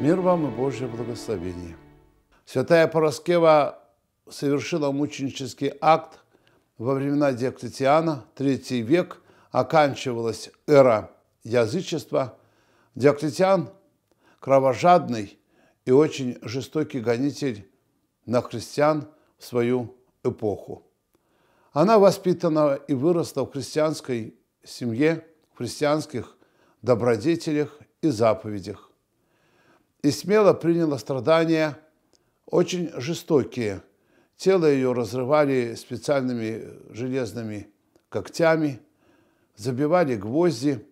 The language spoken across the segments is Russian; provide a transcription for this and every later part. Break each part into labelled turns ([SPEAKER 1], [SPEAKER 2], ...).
[SPEAKER 1] Мир вам и Божье благословение. Святая Пороскева совершила мученический акт во времена Диоклетиана, третий век, оканчивалась эра язычества. Диоклетиан – кровожадный и очень жестокий гонитель на христиан в свою эпоху. Она воспитана и выросла в христианской семье, в христианских добродетелях и заповедях и смело приняла страдания, очень жестокие. Тело ее разрывали специальными железными когтями, забивали гвозди,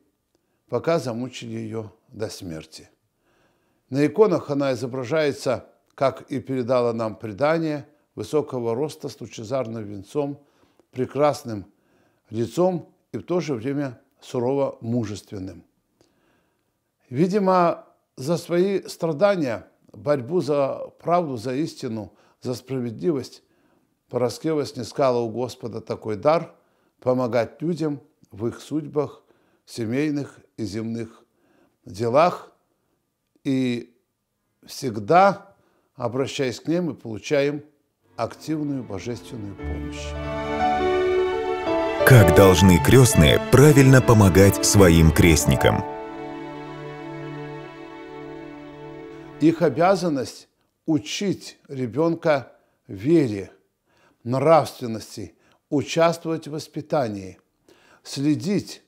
[SPEAKER 1] пока замучили ее до смерти. На иконах она изображается, как и передала нам предание, высокого роста с лучезарным венцом, прекрасным лицом и в то же время сурово мужественным. Видимо, за свои страдания, борьбу за правду, за истину, за справедливость, Пороскева снискала у Господа такой дар помогать людям в их судьбах, семейных и земных делах. И всегда, обращаясь к ним, мы получаем активную божественную помощь. Как должны крестные правильно помогать своим крестникам – Их обязанность – учить ребенка вере, нравственности, участвовать в воспитании, следить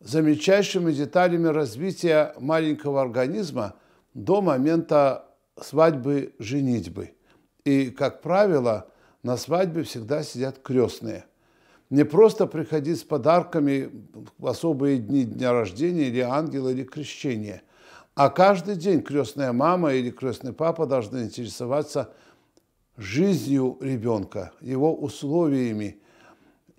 [SPEAKER 1] за мельчайшими деталями развития маленького организма до момента свадьбы, женитьбы. И, как правило, на свадьбе всегда сидят крестные. Не просто приходить с подарками в особые дни дня рождения или ангела, или крещения – а каждый день крестная мама или крестный папа должны интересоваться жизнью ребенка, его условиями.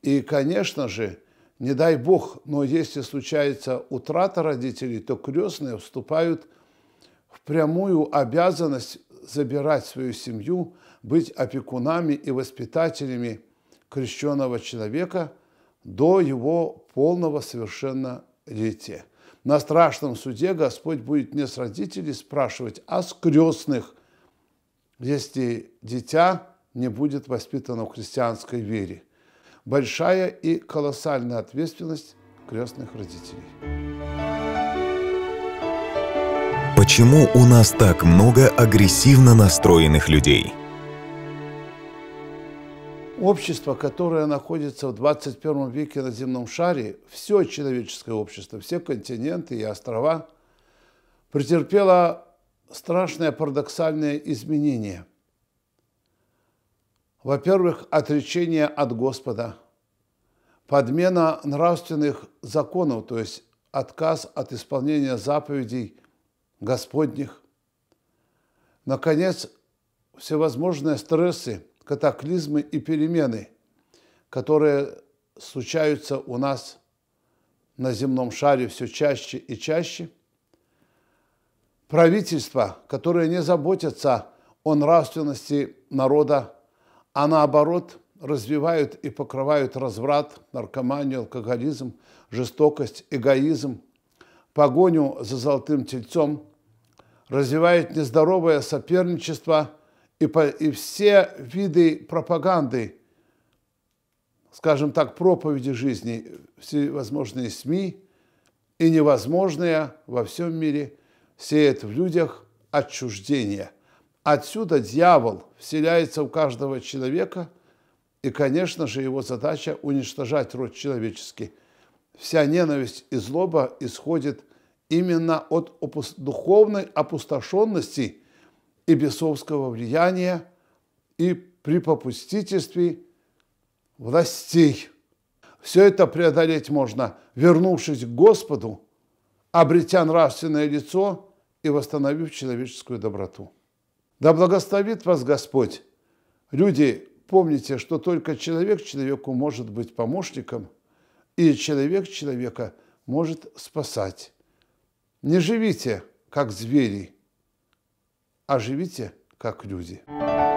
[SPEAKER 1] И, конечно же, не дай бог, но если случается утрата родителей, то крестные вступают в прямую обязанность забирать свою семью, быть опекунами и воспитателями крещенного человека до его полного совершеннолетия. На страшном суде Господь будет не с родителей спрашивать, а с крестных, если дитя не будет воспитано в христианской вере. Большая и колоссальная ответственность крестных родителей. Почему у нас так много агрессивно настроенных людей – Общество, которое находится в 21 веке на земном шаре, все человеческое общество, все континенты и острова, претерпело страшное парадоксальное изменение. Во-первых, отречение от Господа, подмена нравственных законов, то есть отказ от исполнения заповедей Господних. Наконец, всевозможные стрессы – катаклизмы и перемены, которые случаются у нас на земном шаре все чаще и чаще. Правительства, которые не заботятся о нравственности народа, а наоборот развивают и покрывают разврат, наркоманию, алкоголизм, жестокость, эгоизм, погоню за золотым тельцом, развивают нездоровое соперничество – и, по, и все виды пропаганды, скажем так, проповеди жизни, всевозможные СМИ и невозможные во всем мире сеют в людях отчуждение. Отсюда дьявол вселяется у каждого человека, и, конечно же, его задача уничтожать род человеческий. Вся ненависть и злоба исходит именно от духовной опустошенности – и бесовского влияния и при попустительстве властей. Все это преодолеть можно, вернувшись к Господу, обретя нравственное лицо и восстановив человеческую доброту. Да благословит вас Господь. Люди, помните, что только человек человеку может быть помощником, и человек человека может спасать. Не живите, как звери – а живите как люди.